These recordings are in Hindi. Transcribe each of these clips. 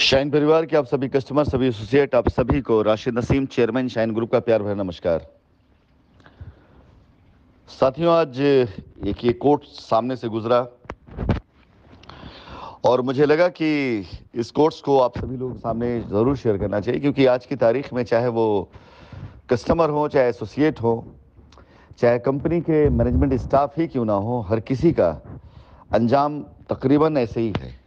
शाइन परिवार के आप सभी कस्टमर सभी एसोसिएट आप सभी को Rashid Naseem chairman Shine group का प्यार भरा नमस्कार साथियों आज एक ये कोर्ट सामने से गुजरा और मुझे लगा कि इस कोर्ट्स को आप सभी लोग सामने ज़रूर शेयर करना चाहिए क्योंकि आज की तारीख में चाहे वो कस्टमर हो चाहे एसोसिएट हो चाहे कंपनी के मैनेजमेंट स्टाफ ही क्यों ना हो हर किसी का अंजाम तकरीबन ऐसे ही है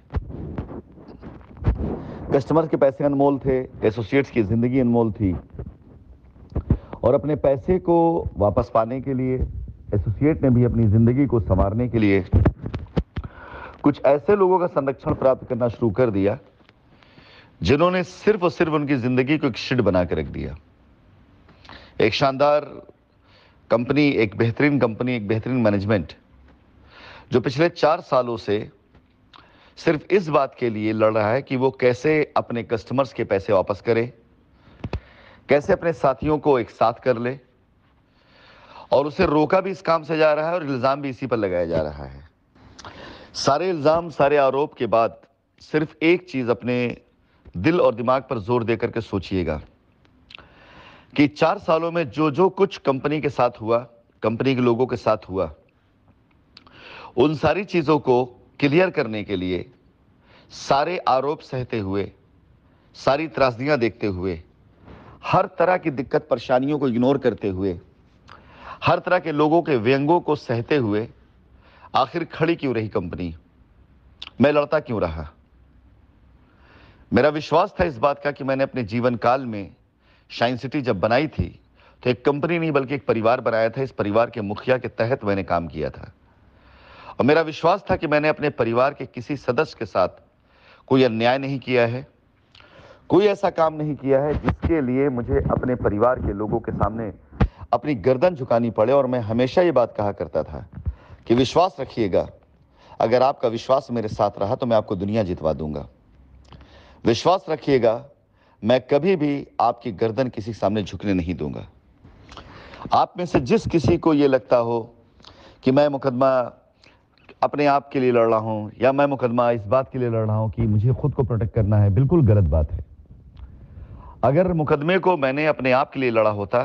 कस्टमर के पैसे अनमोल थे एसोसिएट्स की ज़िंदगी अनमोल थी और अपने पैसे को वापस पाने के लिए एसोसिएट ने भी अपनी ज़िंदगी को संवारने के लिए कुछ ऐसे लोगों का संरक्षण प्राप्त करना शुरू कर दिया जिन्होंने सिर्फ और सिर्फ उनकी ज़िंदगी को एक शिड बना के रख दिया एक शानदार कंपनी एक बेहतरीन कंपनी एक बेहतरीन मैनेजमेंट जो पिछले चार सालों से सिर्फ इस बात के लिए लड़ रहा है कि वो कैसे अपने कस्टमर्स के पैसे वापस करे कैसे अपने साथियों को एक साथ कर ले और उसे रोका भी इस काम से जा रहा है और इल्ज़ाम भी इसी पर लगाया जा रहा है सारे इल्ज़ाम सारे आरोप के बाद सिर्फ एक चीज़ अपने दिल और दिमाग पर जोर देकर के सोचिएगा कि चार सालों में जो जो कुछ कंपनी के साथ हुआ कंपनी के लोगों के साथ हुआ उन सारी चीज़ों को क्लियर करने के लिए सारे आरोप सहते हुए सारी त्रासदियां देखते हुए हर तरह की दिक्कत परेशानियों को इग्नोर करते हुए हर तरह के लोगों के व्यंगों को सहते हुए आखिर खड़ी क्यों रही कंपनी मैं लड़ता क्यों रहा मेरा विश्वास था इस बात का कि मैंने अपने जीवन काल में शाइन सिटी जब बनाई थी तो एक कंपनी नहीं बल्कि एक परिवार बनाया था इस परिवार के मुखिया के तहत मैंने काम किया था और मेरा विश्वास था कि मैंने अपने परिवार के किसी सदस्य के साथ कोई अन्याय नहीं किया है कोई ऐसा काम नहीं किया है जिसके लिए मुझे अपने परिवार के लोगों के सामने अपनी गर्दन झुकानी पड़े और मैं हमेशा ये बात कहा करता था कि विश्वास रखिएगा अगर आपका विश्वास मेरे साथ रहा तो मैं आपको दुनिया जितवा दूंगा विश्वास रखिएगा मैं कभी भी आपकी गर्दन किसी के सामने झुकने नहीं दूंगा आप में से जिस किसी को ये लगता हो कि मैं मुकदमा अपने आप के लिए लड़ रहा हूं या मैं मुकदमा इस बात के लिए लड़ रहा हूं कि मुझे खुद को प्रोटेक्ट करना है बिल्कुल गलत बात है अगर मुकदमे को मैंने अपने आप के लिए लड़ा होता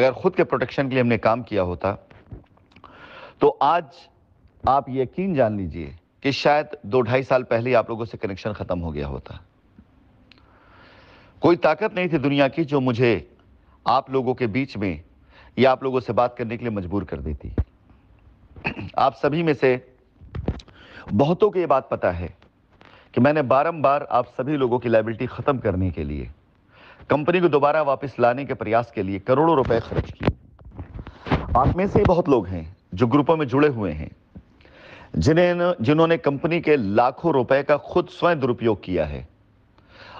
अगर खुद के प्रोटेक्शन के लिए हमने काम किया होता तो आज आप यकीन जान लीजिए कि शायद दो ढाई साल पहले आप लोगों से कनेक्शन खत्म हो गया होता कोई ताकत नहीं थी दुनिया की जो मुझे आप लोगों के बीच में या आप लोगों से बात करने के लिए मजबूर कर देती आप सभी में से बहुतों को ये बात पता है कि मैंने बारंबार आप सभी लोगों की लाइबिलिटी ख़त्म करने के लिए कंपनी को दोबारा वापस लाने के प्रयास के लिए करोड़ों रुपए खर्च किए आप में से बहुत लोग हैं जो ग्रुपों में जुड़े हुए हैं जिन्हें जिन्होंने कंपनी के लाखों रुपए का खुद स्वयं दुरुपयोग किया है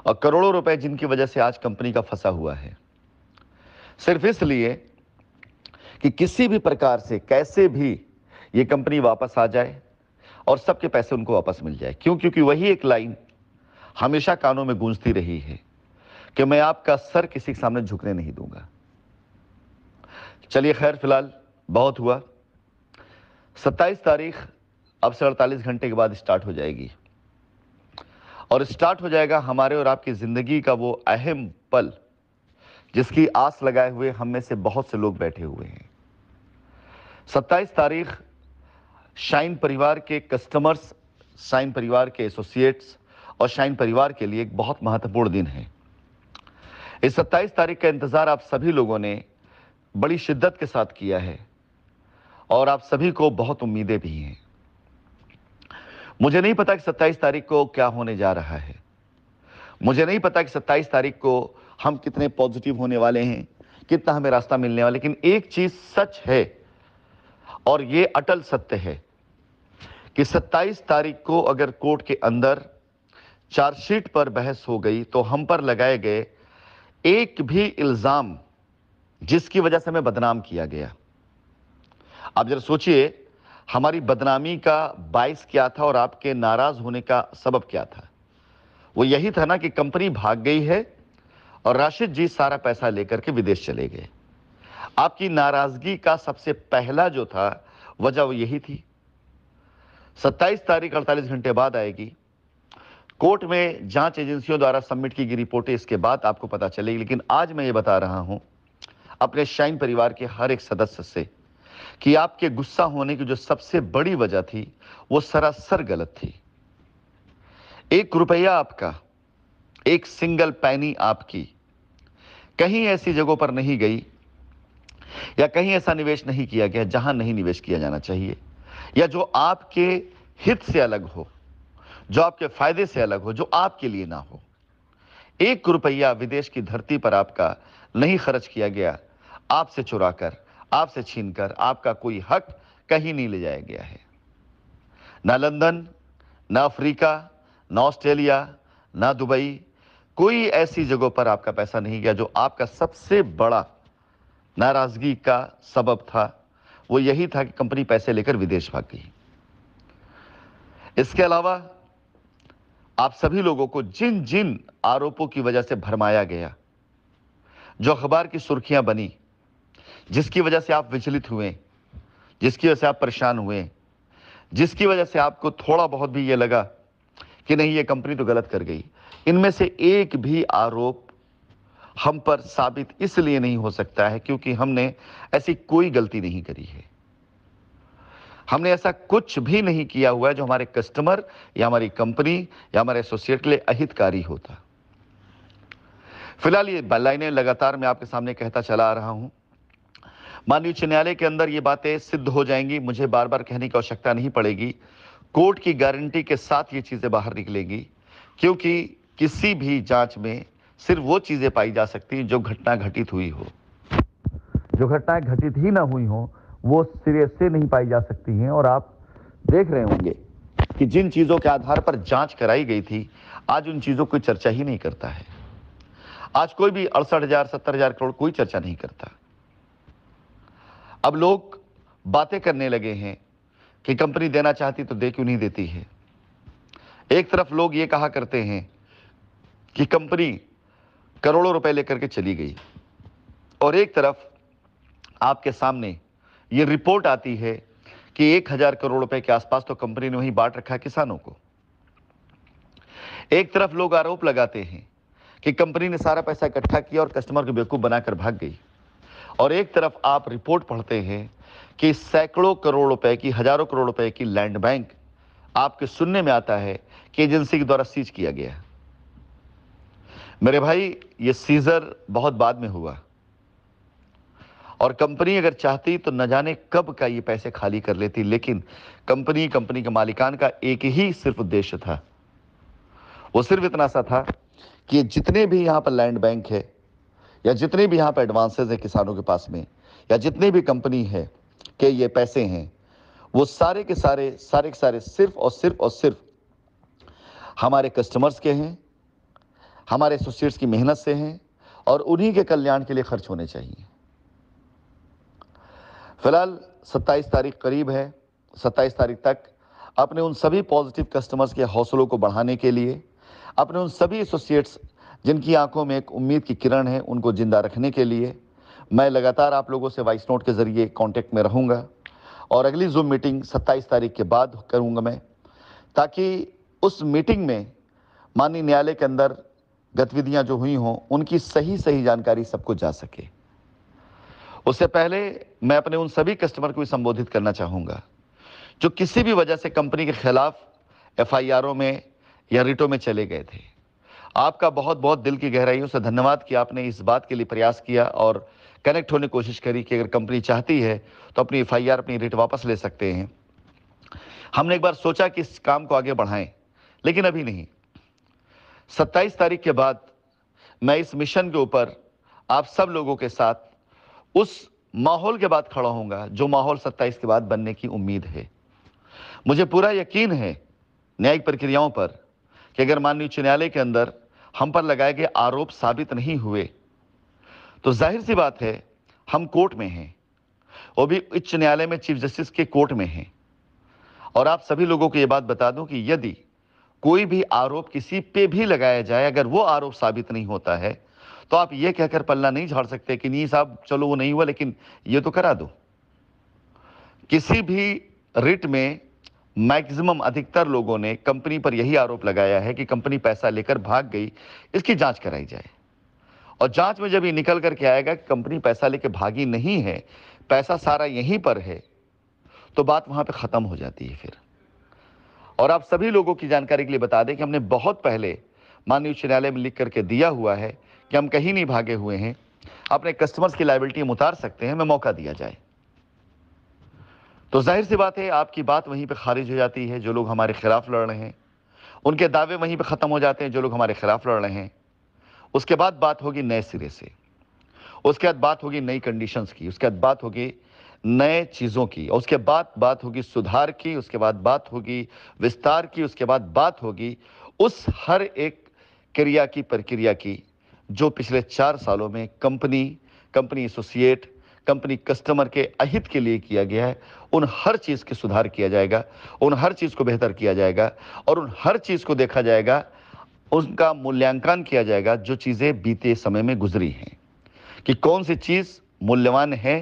और करोड़ों रुपए जिनकी वजह से आज कंपनी का फंसा हुआ है सिर्फ इसलिए कि किसी भी प्रकार से कैसे भी ये कंपनी वापस आ जाए और सबके पैसे उनको वापस मिल जाए क्यों क्योंकि वही एक लाइन हमेशा कानों में गूंजती रही है कि मैं आपका सर किसी के सामने झुकने नहीं दूंगा चलिए खैर फिलहाल बहुत हुआ 27 तारीख अब से अड़तालीस घंटे के बाद स्टार्ट हो जाएगी और स्टार्ट हो जाएगा हमारे और आपकी ज़िंदगी का वो अहम पल जिसकी आस लगाए हुए हम में से बहुत से लोग बैठे हुए हैं 27 तारीख शाइन परिवार के कस्टमर्स शाइन परिवार के एसोसिएट्स और शाइन परिवार के लिए एक बहुत महत्वपूर्ण दिन है इस 27 तारीख का इंतज़ार आप सभी लोगों ने बड़ी शिद्दत के साथ किया है और आप सभी को बहुत उम्मीदें भी हैं मुझे नहीं पता कि 27 तारीख को क्या होने जा रहा है मुझे नहीं पता कि 27 तारीख को हम कितने पॉजिटिव होने वाले हैं कितना हमें रास्ता मिलने वाला लेकिन एक चीज़ सच है और ये अटल सत्य है कि 27 तारीख को अगर कोर्ट के अंदर चार्जशीट पर बहस हो गई तो हम पर लगाए गए एक भी इल्ज़ाम जिसकी वजह से हमें बदनाम किया गया आप जरा सोचिए हमारी बदनामी का बाइस क्या था और आपके नाराज होने का सबब क्या था वो यही था ना कि कंपनी भाग गई है और राशिद जी सारा पैसा लेकर के विदेश चले गए आपकी नाराजगी का सबसे पहला जो था वजह वो यही थी 27 तारीख 48 घंटे बाद आएगी कोर्ट में जांच एजेंसियों द्वारा सबमिट की गई रिपोर्टें इसके बाद आपको पता चलेगी लेकिन आज मैं ये बता रहा हूं अपने शाइन परिवार के हर एक सदस्य से कि आपके गुस्सा होने की जो सबसे बड़ी वजह थी वो सरासर गलत थी एक रुपया आपका एक सिंगल पैनी आपकी कहीं ऐसी जगहों पर नहीं गई या कहीं ऐसा निवेश नहीं किया गया जहां नहीं निवेश किया जाना चाहिए या जो आपके हित से अलग हो जो आपके फायदे से अलग हो जो आपके लिए ना हो एक रुपया विदेश की धरती पर आपका नहीं खर्च किया गया आपसे चुरा कर आपसे छीन कर आपका कोई हक कहीं नहीं ले जाया गया है ना लंदन ना अफ्रीका ना ऑस्ट्रेलिया ना दुबई कोई ऐसी जगहों पर आपका पैसा नहीं गया जो आपका सबसे बड़ा नाराज़गी का सबब था वो यही था कि कंपनी पैसे लेकर विदेश भाग गई इसके अलावा आप सभी लोगों को जिन जिन आरोपों की वजह से भरमाया गया जो अखबार की सुर्खियां बनी जिसकी वजह से आप विचलित हुए जिसकी वजह से आप परेशान हुए जिसकी वजह से आपको थोड़ा बहुत भी ये लगा कि नहीं ये कंपनी तो गलत कर गई इनमें से एक भी आरोप हम पर साबित इसलिए नहीं हो सकता है क्योंकि हमने ऐसी कोई गलती नहीं करी है हमने ऐसा कुछ भी नहीं किया हुआ है जो हमारे कस्टमर या हमारी कंपनी या हमारे एसोसिएट के लिए अहितकारी होता फिलहाल ये लाइने लगातार मैं आपके सामने कहता चला आ रहा हूं माननीय उच्च न्यायालय के अंदर ये बातें सिद्ध हो जाएंगी मुझे बार बार कहने की आवश्यकता नहीं पड़ेगी कोर्ट की गारंटी के साथ ये चीजें बाहर निकलेगी क्योंकि किसी भी जांच में सिर्फ वो चीजें पाई जा सकती हैं जो घटना घटित हुई हो जो घटनाएं घटित ही ना हुई हो वो सिरे से नहीं पाई जा सकती हैं और आप देख रहे होंगे कि जिन चीजों के आधार पर जांच कराई गई थी आज उन चीजों की चर्चा ही नहीं करता है आज कोई भी अड़सठ हजार सत्तर हजार करोड़ कोई चर्चा नहीं करता अब लोग बातें करने लगे हैं कि कंपनी देना चाहती तो दे क्यों नहीं देती है एक तरफ लोग ये कहा करते हैं कि कंपनी करोड़ों रुपए लेकर के चली गई और एक तरफ आपके सामने ये रिपोर्ट आती है कि एक हजार करोड़ रुपए के आसपास तो कंपनी ने वहीं बांट रखा किसानों को एक तरफ लोग आरोप लगाते हैं कि कंपनी ने सारा पैसा इकट्ठा किया और कस्टमर को बेवकूफ बनाकर भाग गई और एक तरफ आप रिपोर्ट पढ़ते हैं कि सैकड़ों करोड़ रुपए की हजारों करोड़ रुपए की लैंड बैंक आपके सुनने में आता है कि एजेंसी के द्वारा सीज किया गया है मेरे भाई ये सीज़र बहुत बाद में हुआ और कंपनी अगर चाहती तो न जाने कब का ये पैसे खाली कर लेती लेकिन कंपनी कंपनी के मालिकान का एक ही सिर्फ उद्देश्य था वो सिर्फ इतना सा था कि जितने भी यहाँ पर लैंड बैंक है या जितने भी यहाँ पर एडवांसेज हैं किसानों के पास में या जितने भी कंपनी है के ये पैसे हैं वो सारे के सारे सारे के सारे सिर्फ और सिर्फ और सिर्फ हमारे कस्टमर्स के हैं हमारे एसोसिएट्स की मेहनत से हैं और उन्हीं के कल्याण के लिए खर्च होने चाहिए फिलहाल 27 तारीख करीब है 27 तारीख तक अपने उन सभी पॉजिटिव कस्टमर्स के हौसलों को बढ़ाने के लिए अपने उन सभी एसोसिएट्स जिनकी आंखों में एक उम्मीद की किरण है उनको ज़िंदा रखने के लिए मैं लगातार आप लोगों से वॉइस नोट के ज़रिए कांटेक्ट में रहूँगा और अगली जूम मीटिंग 27 तारीख के बाद करूँगा मैं ताकि उस मीटिंग में माननीय न्यायालय के अंदर गतिविधियां जो हुई हों उनकी सही सही जानकारी सबको जा सके उससे पहले मैं अपने उन सभी कस्टमर को भी संबोधित करना चाहूँगा जो किसी भी वजह से कंपनी के खिलाफ एफ में या रिटो में चले गए थे आपका बहुत बहुत दिल की गहराइयों से धन्यवाद कि आपने इस बात के लिए प्रयास किया और कनेक्ट होने की कोशिश करी कि अगर कंपनी चाहती है तो अपनी एफ अपनी रिट वापस ले सकते हैं हमने एक बार सोचा कि इस काम को आगे बढ़ाएं लेकिन अभी नहीं सत्ताईस तारीख के बाद मैं इस मिशन के ऊपर आप सब लोगों के साथ उस माहौल के बाद खड़ा होऊंगा जो माहौल सत्ताईस के बाद बनने की उम्मीद है मुझे पूरा यकीन है न्यायिक प्रक्रियाओं पर कि अगर माननीय उच्च न्यायालय के अंदर हम पर लगाए गए आरोप साबित नहीं हुए तो जाहिर सी बात है हम कोर्ट में हैं वो भी उच्च न्यायालय में चीफ जस्टिस के कोर्ट में हैं और आप सभी लोगों को ये बात बता दूं कि यदि कोई भी आरोप किसी पे भी लगाया जाए अगर वो आरोप साबित नहीं होता है तो आप ये कहकर पल्ला नहीं झाड़ सकते कि नहीं साहब चलो वो नहीं हुआ लेकिन ये तो करा दो किसी भी रिट में मैक्सिमम अधिकतर लोगों ने कंपनी पर यही आरोप लगाया है कि कंपनी पैसा लेकर भाग गई इसकी जांच कराई जाए और जांच में जब ये निकल करके आएगा कि कंपनी पैसा लेकर भागी नहीं है पैसा सारा यहीं पर है तो बात वहां पे खत्म हो जाती है फिर और आप सभी लोगों की जानकारी के लिए बता दें कि हमने बहुत पहले माननीय उच्च न्यायालय में लिख करके दिया हुआ है कि हम कहीं नहीं भागे हुए हैं अपने कस्टमर्स की लाइबिलिटी हम उतार सकते हैं हमें मौका दिया जाए तो जाहिर सी बात है आपकी बात वहीं पर खारिज हो जाती है जो लोग हमारे खिलाफ लड़ रहे हैं उनके दावे वहीं पर ख़त्म हो जाते हैं जो लोग हमारे खिलाफ लड़ रहे हैं उसके बाद बात होगी नए सिरे से उसके बाद बात होगी नई कंडीशंस की उसके बाद बात होगी नए चीज़ों की और उसके बाद बात होगी सुधार की उसके बाद बात होगी विस्तार की उसके बाद बात होगी उस हर एक क्रिया की प्रक्रिया की जो पिछले चार सालों में company company associate company customer के अहित के लिए किया गया है उन हर चीज़ के सुधार किया जाएगा उन हर चीज़ को बेहतर किया जाएगा और उन हर चीज़ को देखा जाएगा उनका मूल्यांकन किया जाएगा जो चीज़ें बीते समय में गुजरी हैं कि कौन सी चीज़ मूल्यवान है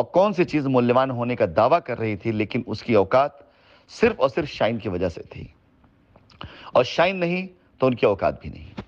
और कौन सी चीज मूल्यवान होने का दावा कर रही थी लेकिन उसकी औकात सिर्फ और सिर्फ शाइन की वजह से थी और शाइन नहीं तो उनकी औकात भी नहीं